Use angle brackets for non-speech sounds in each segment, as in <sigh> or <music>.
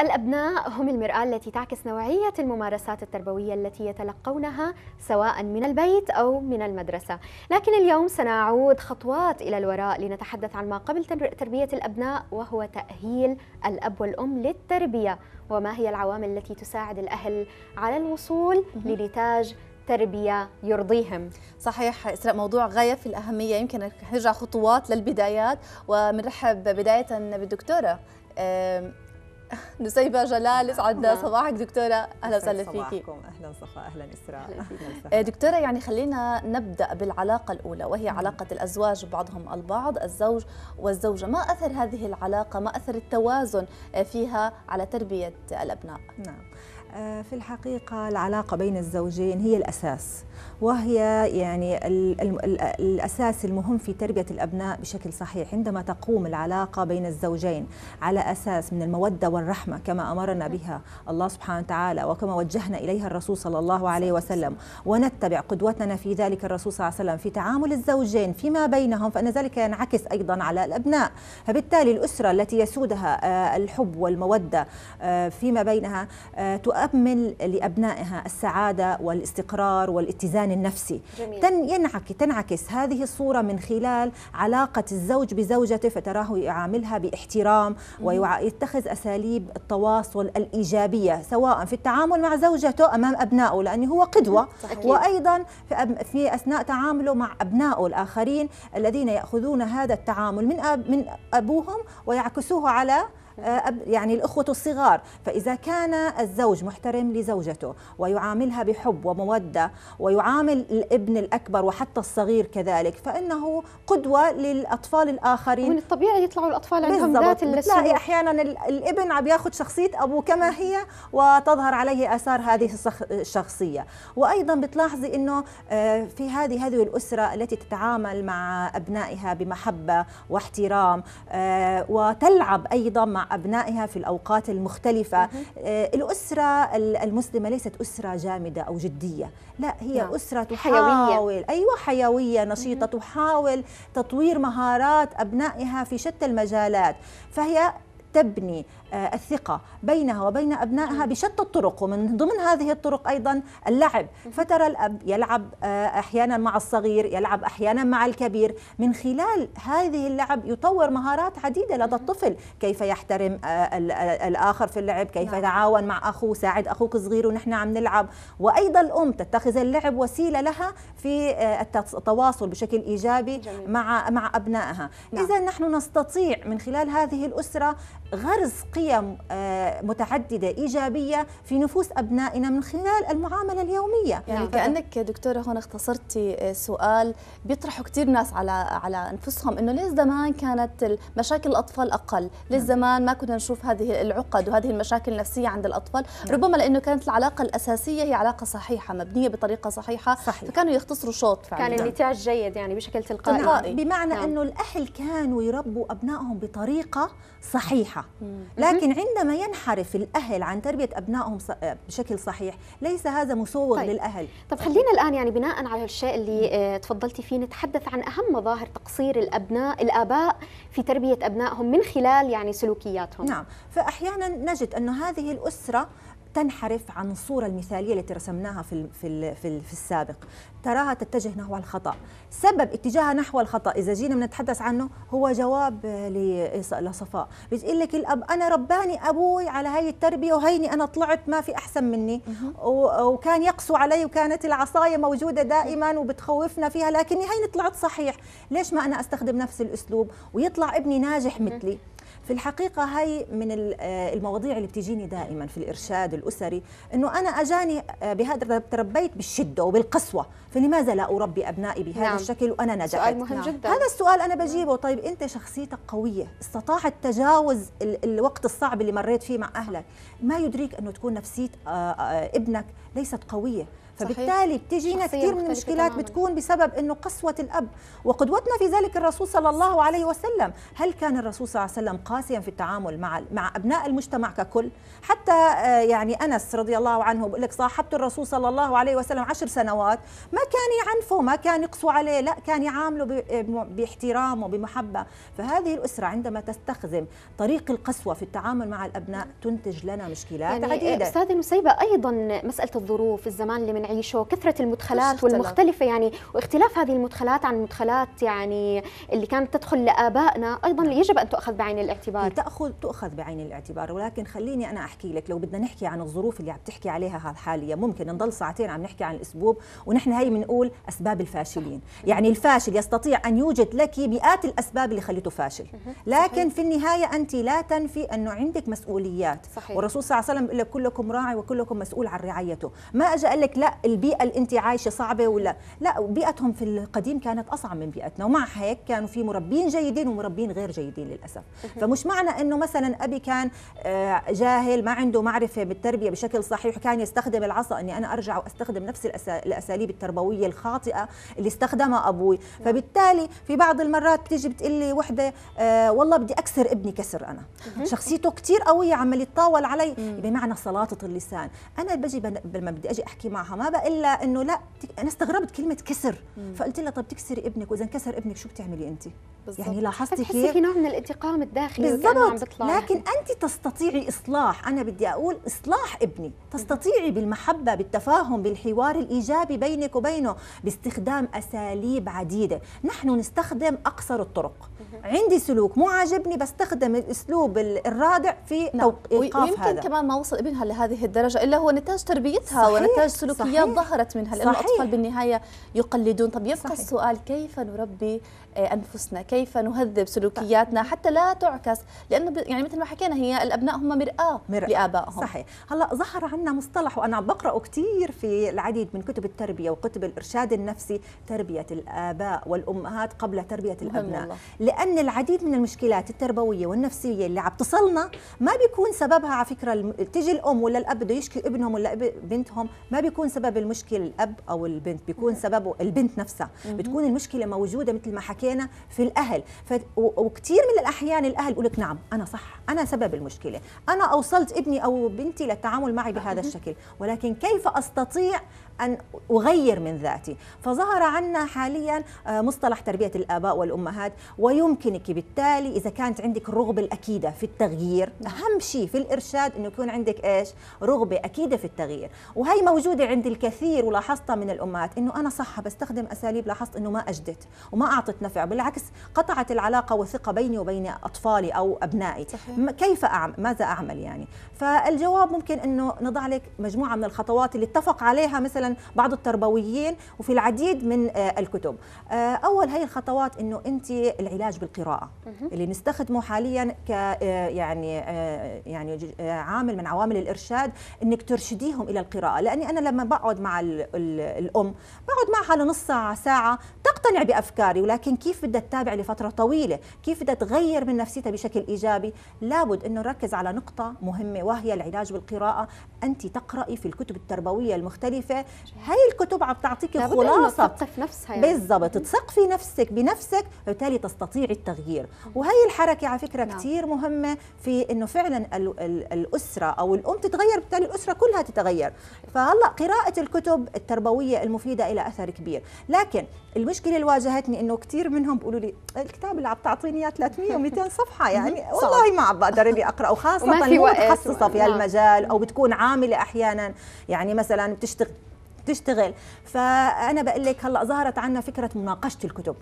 الأبناء هم المرآة التي تعكس نوعية الممارسات التربوية التي يتلقونها سواء من البيت أو من المدرسة لكن اليوم سنعود خطوات إلى الوراء لنتحدث عن ما قبل تربية الأبناء وهو تأهيل الأب والأم للتربية وما هي العوامل التي تساعد الأهل على الوصول لنتاج تربيه يرضيهم صحيح اسراء موضوع غايه في الاهميه يمكن نرجع خطوات للبدايات ومنرحب بدايه بالدكتوره <laughs> نسيبة جلال يسعد نعم. صباحك دكتورة أهلا وسهلا فيكي أهلا صفا أهلا إسراء أهلا آه، دكتورة يعني خلينا نبدأ بالعلاقة الأولى وهي علاقة الأزواج بعضهم البعض الزوج والزوجة ما أثر هذه العلاقة ما أثر التوازن فيها على تربية الأبناء نعم آه، في الحقيقة العلاقة بين الزوجين هي الأساس وهي يعني الأساس المهم في تربية الأبناء بشكل صحيح عندما تقوم العلاقة بين الزوجين على أساس من المودة والرحمة كما أمرنا نعم. بها الله سبحانه وتعالى وكما وجهنا إليها الرسول صلى الله عليه وسلم ونتبع قدوتنا في ذلك الرسول صلى الله عليه وسلم في تعامل الزوجين فيما بينهم فإن ذلك ينعكس أيضا على الأبناء فبالتالي الأسرة التي يسودها آه، الحب والمودة آه، فيما بينها تؤثر تأمل لأبنائها السعادة والاستقرار والاتزان النفسي جميل. تن ينعك تنعكس هذه الصورة من خلال علاقة الزوج بزوجته فتراه يعاملها باحترام ويتخذ أساليب التواصل الإيجابية سواء في التعامل مع زوجته أمام أبنائه لأنه هو قدوة صحيح. وأيضا في, أثناء تعامله مع أبنائه الآخرين الذين يأخذون هذا التعامل من من أبوهم ويعكسوه على آه، يعني الإخوة الصغار فإذا كان الزوج محترم لزوجته ويعاملها بحب ومودة ويعامل الابن الأكبر وحتى الصغير كذلك فإنه قدوة للأطفال الآخرين ومن الطبيعي يطلعوا الأطفال عندهم ذات بتلاقي أحيانا الابن عم ياخذ شخصية أبوه كما هي وتظهر عليه آثار هذه الشخصية وأيضا بتلاحظي أنه آه، في هذه هذه الأسرة التي تتعامل مع أبنائها بمحبة واحترام آه، وتلعب أيضا مع مع أبنائها في الأوقات المختلفة آه، الأسرة المسلمة ليست أسرة جامدة أو جدية لا هي نعم. أسرة تحاول حيوية. أيوة حيوية نشيطة تحاول تطوير مهارات أبنائها في شتى المجالات فهي تبني آه، الثقة بينها وبين أبنائها بشتى الطرق ومن ضمن هذه الطرق أيضا اللعب فترى الأب يلعب آه، أحيانا مع الصغير يلعب أحيانا مع الكبير من خلال هذه اللعب يطور مهارات عديدة لدى الطفل كيف يحترم آه، الآخر في اللعب كيف نعم. يتعاون مع أخوه ساعد أخوك صغير ونحن عم نلعب وأيضا الأم تتخذ اللعب وسيلة لها في التواصل بشكل إيجابي جميل. مع مع أبنائها نعم. إذا نحن نستطيع من خلال هذه الأسرة غرز قيم آه، متعددة إيجابية في نفوس أبنائنا من خلال المعاملة اليومية يعني, يعني كأنك دكتورة هون اختصرتي آه، سؤال بيطرحوا كثير ناس على على أنفسهم إنه ليش زمان كانت مشاكل الأطفال أقل ليش نعم. زمان ما كنا نشوف هذه العقد وهذه المشاكل النفسية عند الأطفال نعم. ربما لأنه كانت العلاقة الأساسية هي علاقة صحيحة مبنية بطريقة صحيحة صحيح. فكانوا يختصروا شوط فعلا كان نعم. النتاج جيد يعني بشكل تلقائي بمعنى نعم. أنه الأهل كانوا يربوا أبنائهم بطريقة صحيحة صحيحه لكن عندما ينحرف الأهل عن تربية أبنائهم آه، بشكل صحيح ليس هذا مصور طيب. للأهل طب خلينا الآن يعني بناء على الشيء اللي آه، تفضلتي فيه نتحدث عن أهم مظاهر تقصير الأبناء الآباء في تربية أبنائهم من خلال يعني سلوكياتهم نعم فأحيانا نجد انه هذه الأسرة تنحرف عن الصورة المثالية التي رسمناها في في في السابق تراها تتجه نحو الخطأ سبب اتجاهها نحو الخطأ إذا جينا بنتحدث عنه هو جواب لصفاء بيقول لك الأب أنا رباني أبوي على هاي التربية وهيني أنا طلعت ما في أحسن مني وكان يقسو علي وكانت العصاية موجودة دائما وبتخوفنا فيها لكني هيني طلعت صحيح ليش ما أنا أستخدم نفس الأسلوب ويطلع ابني ناجح مثلي في الحقيقة هاي من آه، المواضيع اللي بتجيني دائما في الإرشاد الأسري أنه أنا أجاني آه، بهذا تربيت بالشدة وبالقسوة فلماذا لا أربي أبنائي بهذا نعم. الشكل وأنا نجحت سؤال مهم نعم. جدا هذا السؤال أنا نعم. بجيبه طيب أنت شخصيتك قوية استطاعت تجاوز الوقت الصعب اللي مريت فيه مع أهلك ما يدريك أنه تكون نفسية آه، ابنك ليست قوية فبالتالي بتجينا كثير من المشكلات بتكون بسبب انه قسوه الاب وقدوتنا في ذلك الرسول صلى الله عليه وسلم هل كان الرسول صلى الله عليه وسلم قاسيا في التعامل مع مع ابناء المجتمع ككل حتى آه، يعني انس رضي الله عنه بقول لك صاحبت الرسول صلى الله عليه وسلم عشر سنوات ما كان يعنفه ما كان يقسو عليه لا كان يعامله باحترام وبمحبه فهذه الاسره عندما تستخدم طريق القسوه في التعامل مع الابناء تنتج لنا مشكلات يعني آه، عديده استاذه نسيبه ايضا مساله الظروف الزمان اللي من نعيشه كثرة المدخلات والمختلفة يعني واختلاف هذه المدخلات عن مدخلات يعني اللي كانت تدخل لآبائنا أيضا نعم. يجب أن تؤخذ بعين الاعتبار تأخذ تؤخذ بعين الاعتبار ولكن خليني أنا أحكي لك لو بدنا نحكي عن الظروف اللي عم تحكي عليها حاليا ممكن نضل ساعتين عم نحكي عن الأسبوب ونحن هي بنقول أسباب الفاشلين نعم. يعني الفاشل يستطيع أن يوجد لك مئات الأسباب اللي خليته فاشل لكن في النهاية أنت لا تنفي أنه عندك مسؤوليات صحيح. والرسول صلى الله عليه وسلم يقول لك كلكم راعي وكلكم مسؤول عن رعايته ما أجا قال لك لا البيئه اللي انت عايشه صعبه ولا لا بيئتهم في القديم كانت اصعب من بيئتنا ومع هيك كانوا في مربين جيدين ومربين غير جيدين للاسف فمش معنى انه مثلا ابي كان آه، جاهل ما عنده معرفه بالتربيه بشكل صحيح وكان يستخدم العصا اني انا ارجع واستخدم نفس الاساليب التربويه الخاطئه اللي استخدمها ابوي نعم. فبالتالي في بعض المرات بتيجي بتقلي وحده آه، والله بدي اكسر ابني كسر انا شخصيته كثير قويه عمال يتطاول علي بمعنى سلاطه اللسان انا بجي لما بدي اجي احكي معها ما بقى الا انه لا انا استغربت كلمه كسر مم. فقلت لها طب تكسري ابنك واذا انكسر ابنك شو بتعملي انت بالزبط. يعني لاحظتي كيف في نوع من الانتقام الداخلي بالضبط لكن انت تستطيعي اصلاح انا بدي اقول اصلاح ابني تستطيعي بالمحبه بالتفاهم بالحوار الايجابي بينك وبينه باستخدام اساليب عديده نحن نستخدم اقصر الطرق عندي سلوك مو عاجبني بستخدم الاسلوب الرادع في نعم. توقيف هذا ويمكن كمان ما وصل ابنها لهذه الدرجه الا هو نتاج تربيتها صحيح. ونتاج سلوكياتها السلبيات ظهرت منها لأن الأطفال بالنهاية يقلدون طب يبقى صحيح. السؤال كيف نربي آه، أنفسنا كيف نهذب سلوكياتنا حتى لا تعكس لأنه يعني مثل ما حكينا هي الأبناء هم مرآة, مرآة. لآبائهم صحيح هلأ ظهر عنا مصطلح وأنا بقرأه كثير في العديد من كتب التربية وكتب الإرشاد النفسي تربية الآباء والأمهات قبل تربية الأبناء الله. لأن العديد من المشكلات التربوية والنفسية اللي عم تصلنا ما بيكون سببها على فكرة تجي الأم ولا الأب بده يشكي ابنهم ولا بنتهم ما بيكون سبب سبب المشكله الاب او البنت بيكون سببه البنت نفسها بتكون المشكله موجوده مثل ما حكينا في الاهل ف... وكثير من الاحيان الاهل يقول نعم انا صح انا سبب المشكله انا اوصلت ابني او بنتي للتعامل معي بهذا الشكل ولكن كيف استطيع أن أغير من ذاتي فظهر عنا حاليا آه، مصطلح تربية الآباء والأمهات ويمكنك بالتالي إذا كانت عندك الرغبة الأكيدة في التغيير نعم. أهم شيء في الإرشاد أنه يكون عندك إيش رغبة أكيدة في التغيير وهي موجودة عند الكثير ولاحظتها من الأمهات أنه أنا صح بستخدم أساليب لاحظت أنه ما أجدت وما أعطت نفع بالعكس قطعت العلاقة والثقة بيني وبين أطفالي أو أبنائي صحيح. كيف أعمل ماذا أعمل يعني فالجواب ممكن أنه نضع لك مجموعة من الخطوات اللي اتفق عليها مثلا بعض التربويين وفي العديد من آه، الكتب آه، اول هي الخطوات انه انت العلاج بالقراءه اللي نستخدمه حاليا ك آه، يعني يعني عامل من عوامل الارشاد انك ترشديهم الى القراءه لاني انا لما بقعد مع الام بقعد معها لنص ساعه ساعه تقتنع بافكاري ولكن كيف بدها تتابع لفتره طويله كيف بدها تغير من نفسيتها بشكل ايجابي لابد انه نركز على نقطه مهمه وهي العلاج بالقراءه انت تقراي في الكتب التربويه المختلفه هاي الكتب عم تعطيك خلاصه تثقفي نفسها يعني. بالضبط تثقفي نفسك بنفسك بالتالي تستطيعي التغيير وهي الحركه على فكره نعم. كثير مهمه في انه فعلا الـ الـ الاسره او الام تتغير بالتالي الاسره كلها تتغير فهلا قراءه الكتب التربويه المفيده الى اثر كبير لكن المشكله اللي واجهتني انه كثير منهم بيقولوا لي الكتاب اللي عم تعطيني اياه 300 و200 صفحه يعني والله ما عم بقدر اني اقرا وخاصه متخصصه في هالمجال نعم. او بتكون عامله احيانا يعني مثلا بتشتغل تشتغل فانا بقول لك هلا ظهرت عنا فكره مناقشه الكتب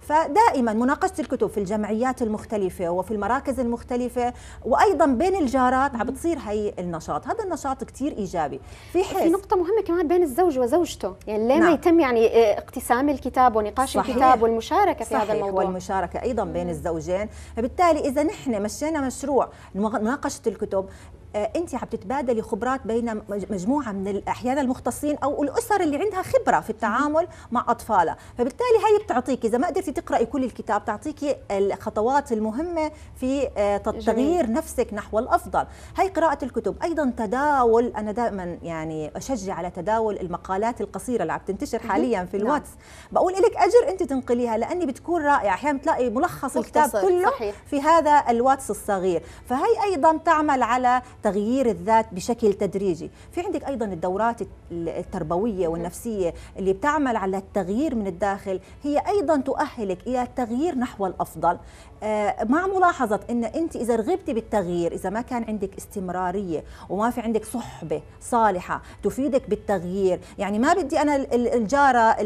فدائما مناقشه الكتب في الجمعيات المختلفه وفي المراكز المختلفه وايضا بين الجارات عم بتصير هي النشاط هذا النشاط كثير ايجابي في حس في نقطه مهمه كمان بين الزوج وزوجته يعني ليه نعم. ما يتم يعني آه، اقتسام الكتاب ونقاش صحيح. الكتاب والمشاركه في صحيح. هذا الموضوع والمشاركه ايضا بين الزوجين فبالتالي اذا نحن مشينا مشروع مناقشه الكتب آه، انت عم تتبادلي خبرات بين مجموعه من احيانا المختصين او الاسر اللي عندها خبره في التعامل مع اطفالها فبالتالي هي بتعطيك اذا ما قدرتي تقراي كل الكتاب تعطيكي الخطوات المهمه في آه، تغيير نفسك نحو الافضل هي قراءه الكتب ايضا تداول انا دائما يعني اشجع على تداول المقالات القصيره اللي عم تنتشر حاليا في نعم. الواتس بقول لك اجر انت تنقليها لاني بتكون رائعه احيانا بتلاقي ملخص الكتاب كله في هذا الواتس الصغير فهي ايضا تعمل على تغيير الذات بشكل تدريجي في عندك أيضا الدورات التربوية والنفسية اللي بتعمل على التغيير من الداخل هي أيضا تؤهلك إلى التغيير نحو الأفضل آه، مع ملاحظة أن أنت إذا رغبتي بالتغيير إذا ما كان عندك استمرارية وما في عندك صحبة صالحة تفيدك بالتغيير يعني ما بدي أنا الجارة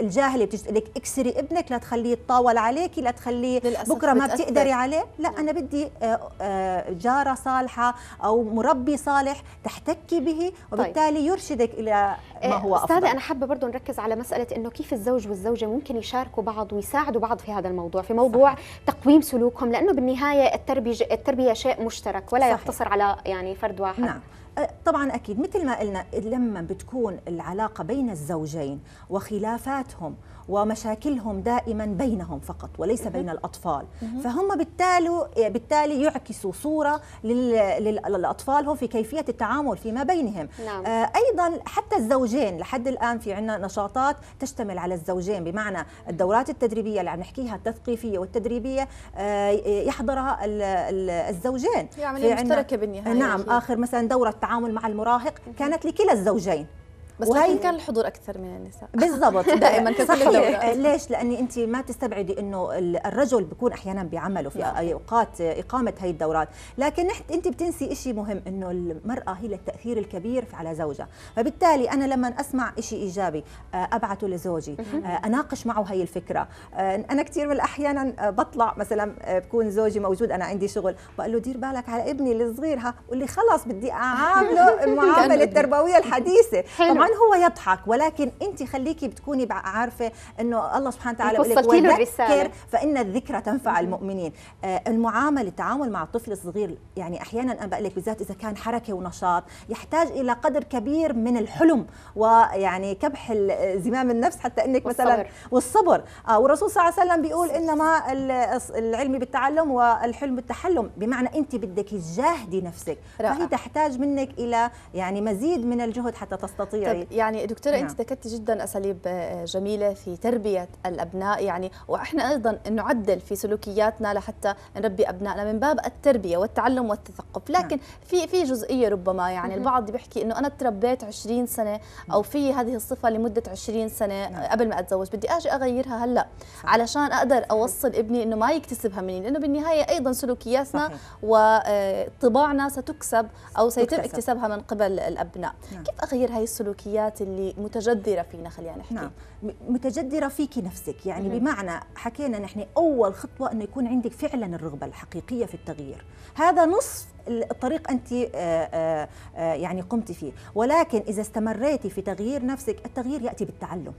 الجاهلة بتجي لك اكسري ابنك لا تخليه يتطاول عليك لا تخليه بكرة ما بتقدري عليه لا نعم. أنا بدي آه، آه، جارة صالحة أو او مربي صالح تحتكي به طيب. وبالتالي طيب. يرشدك الى ما آه، هو افضل استاذه انا حابه برضه نركز على مساله انه كيف الزوج والزوجه ممكن يشاركوا بعض ويساعدوا بعض في هذا الموضوع في موضوع صحيح. تقويم سلوكهم لانه بالنهايه التربيه التربيه شيء مشترك ولا صحيح. يقتصر على يعني فرد واحد نعم. طبعا اكيد مثل ما قلنا لما بتكون العلاقه بين الزوجين وخلافاتهم ومشاكلهم دائما بينهم فقط وليس بين الاطفال فهم بالتالي بالتالي يعكسوا صوره للاطفال هم في كيفيه التعامل فيما بينهم نعم. آه، ايضا حتى الزوجين لحد الان في عندنا نشاطات تشتمل على الزوجين بمعنى الدورات التدريبيه اللي عم نحكيها التثقيفيه والتدريبيه آه، يحضرها الزوجين يعني مشتركه بالنهايه نعم اخر مثلا دوره التعامل مع المراهق كانت لكلا الزوجين بس وهي كان الحضور اكثر من النساء <laughs> بالضبط <laughs> دائما صحيح <laughs> ليش لاني انت ما تستبعدي انه الرجل بيكون احيانا بعمله في اوقات اقامه هي الدورات لكن انت بتنسي شيء مهم انه المراه هي للتاثير الكبير على زوجها فبالتالي انا لما اسمع شيء ايجابي آه، ابعته لزوجي آه، اناقش معه هي الفكره آه، انا كثير من الاحيان بطلع مثلا بكون زوجي موجود انا عندي شغل بقول له دير بالك على ابني الصغير ها واللي خلص بدي اعامله المعامله التربويه الحديثه طبعا هو يضحك ولكن انت خليكي بتكوني عارفه انه الله سبحانه وتعالى وصلتي له الرساله فان الذكرى تنفع المؤمنين آه المعامله التعامل مع الطفل الصغير يعني احيانا انا بقول لك بالذات اذا كان حركه ونشاط يحتاج الى قدر كبير من الحلم ويعني كبح زمام النفس حتى انك والصبر. مثلا والصبر آه والرسول صلى الله عليه وسلم بيقول انما العلم بالتعلم والحلم بالتحلم بمعنى انت بدك تجاهدي نفسك فهي تحتاج منك الى يعني مزيد من الجهد حتى تستطيع طيب يعني دكتوره نعم. انت ذكرتي جدا اساليب آه، جميله في تربيه الابناء يعني واحنا ايضا نعدل في سلوكياتنا لحتى نربي ابنائنا من باب التربيه والتعلم والتثقف نعم. لكن نعم. في في جزئيه ربما يعني البعض بيحكي انه انا تربيت 20 سنه او في هذه الصفه لمده 20 سنه نعم. آه، قبل ما اتزوج بدي اجي اغيرها هلا صح. علشان اقدر اوصل ابني انه ما يكتسبها مني لانه بالنهايه ايضا سلوكياتنا وطباعنا آه، ستكسب او سيتم اكتسابها من قبل الابناء نعم. كيف اغير هاي السلوكيات السلوكيات اللي متجذره فينا خلينا نحكي نعم متجذره فيكي نفسك يعني مم. بمعنى حكينا نحن اول خطوه انه يكون عندك فعلا الرغبه الحقيقيه في التغيير هذا نصف الطريق انت آه، آه، آه، يعني قمت فيه ولكن اذا استمريتي في تغيير نفسك التغيير ياتي بالتعلم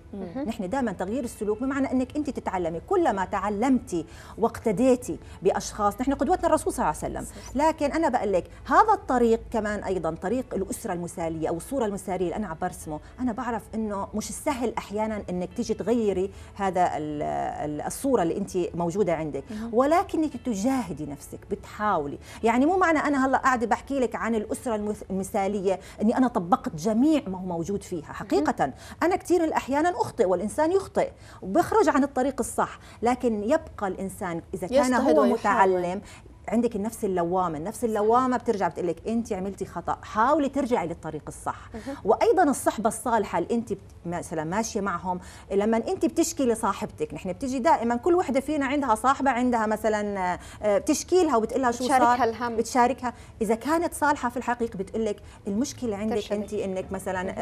نحن دائما تغيير السلوك بمعنى انك انت تتعلمي كلما تعلمتي واقتديتي باشخاص نحن قدوتنا الرسول صلى الله عليه وسلم لكن انا بقول لك هذا الطريق كمان ايضا طريق الاسره المثاليه او الصوره المثاليه اللي انا عم برسمه انا بعرف انه مش السهل احيانا انك تيجي تغيري هذا الصوره اللي انت موجوده عندك ولكنك تجاهدي نفسك بتحاولي يعني مو معنى انا انا هلا قاعده بحكي لك عن الاسره المثاليه اني انا طبقت جميع ما هو موجود فيها حقيقه انا كثير احيانا اخطئ والانسان يخطئ وبخرج عن الطريق الصح لكن يبقى الانسان اذا كان هو متعلم عندك النفس اللوامه، النفس اللوامه بترجع بتقول لك انت عملتي خطا، حاولي ترجعي للطريق الصح، وايضا الصحبه الصالحه اللي انت مثلا ماشيه معهم، لما انت بتشكي لصاحبتك، نحن بتجي دائما كل وحده فينا عندها صاحبه عندها مثلا آه، بتشكي لها وبتقول لها شو صار بتشاركها الهم بتشاركها، اذا كانت صالحه في الحقيقه بتقول لك المشكله عندك انت انك مثلا آه،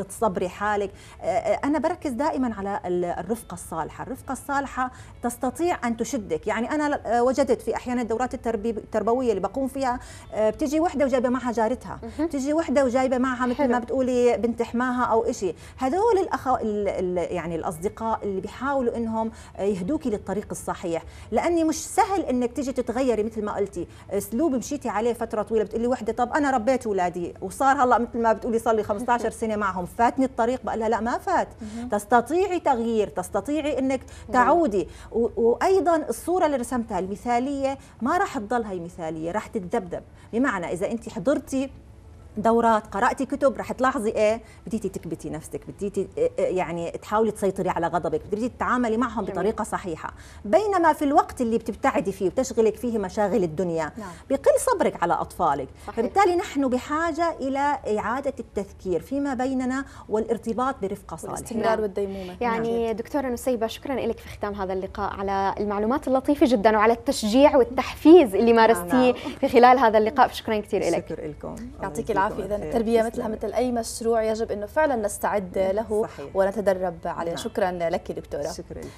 آه، تصبري حالك، انا بركز دائما على الرفقه الصالحه، الرفقه الصالحه تستطيع ان تشدك، يعني انا وجدت في احيانا دورات التربويه اللي بقوم فيها آه، بتجي وحده وجايبه معها جارتها بتجي وحده وجايبه معها مثل ما بتقولي بنت حماها او شيء هذول الاخ يعني الاصدقاء اللي بيحاولوا انهم يهدوكي للطريق الصحيح لاني مش سهل انك تيجي تتغيري مثل ما قلتي اسلوب مشيتي عليه فتره طويله بتقولي وحده طب انا ربيت اولادي وصار هلا مثل ما بتقولي صار لي 15 سنه معهم فاتني الطريق بقول لها لا ما فات تستطيعي تغيير تستطيعي انك تعودي وايضا الصوره اللي رسمتها المثاليه ما راح راح تضل هي مثاليه راح تتذبذب بمعنى اذا انت حضرتي دورات قرأتي كتب رح تلاحظي ايه بديتي تكبتي نفسك بديتي إيه، إيه، يعني تحاولي تسيطري على غضبك بديتي تتعاملي معهم جميل. بطريقه صحيحه بينما في الوقت اللي بتبتعدي فيه وتشغلك فيه مشاغل الدنيا نعم. بقل صبرك على اطفالك صحيح. فبالتالي نحن بحاجه الى اعاده التذكير فيما بيننا والارتباط برفقه صالحه والاستمرار نعم. والديمومه نعم. يعني نعم. دكتوره نسيبه شكرا لك في ختام هذا اللقاء على المعلومات اللطيفه جدا وعلى التشجيع والتحفيز اللي مارستيه نعم. في خلال هذا اللقاء شكرا كثير لك شكرا لكم يعطيك العافيه العافيه اذا التربيه مثلها مثل اي مشروع يجب انه فعلا نستعد له صحيح. ونتدرب عليه نعم. شكرا لك دكتوره شكرا